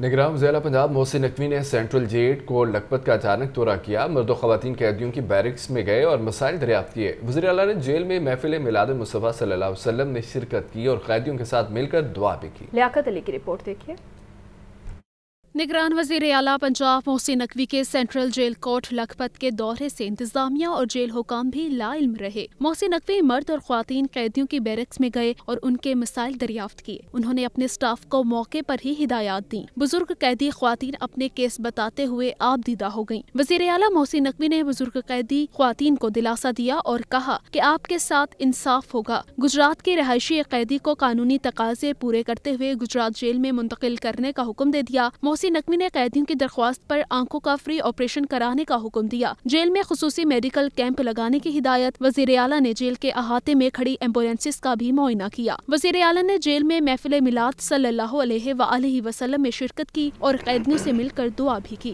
निगरान जिला पंजाब मोहसिन नकवी ने सेंट्रल जेड को लखपत का अचानक दौरा किया मर्द खातन कैदियों की बैरिक्स में गए और मसाइल दरियाफ्त किए वजी अला ने जेल में महफिल मिलाद मुसफ़ा सल्ला वसलम ने शिरकत की और कैदियों के साथ मिलकर दुआ भी की लियाकत अली की रिपोर्ट देखिए निगरान वजीर अला पंजाब मोहसिन नकवी के सेंट्रल जेल कोर्ट लखपत के दौरे से इंतजामिया और जेल हुकाम भी लाइम रहे मोहसिन नकवी मर्द और खातन कैदियों की बैरक्स में गए और उनके मिसाइल दरियाफ्त किए उन्होंने अपने स्टाफ को मौके पर ही हिदायत दी बुजुर्ग कैदी खुवान अपने केस बताते हुए आप दीदा हो गयी वजीर अला मोहसिन नकवी ने बुजुर्ग कैदी खुवान को दिलासा दिया और कहा की आपके साथ इंसाफ होगा गुजरात के रहायशी कैदी को कानूनी तकाजे पूरे करते हुए गुजरात जेल में मुंतकिल करने का हुक्म दे दिया मोहसिन यूसी नकवी ने कैदियों की दरख्वास्त पर आंखों का फ्री ऑपरेशन कराने का हुक्म दिया जेल में खसूसी मेडिकल कैंप लगाने की हिदायत वजीर अला ने जेल के अहाते में खड़ी एम्बुलेंसिस का भी मुआयना किया वजीर अला ने जेल में महफिल मिलाद सल्लल्लाहु अलैहि वसल्लम में शिरकत की और कैदियों से मिलकर दुआ भी की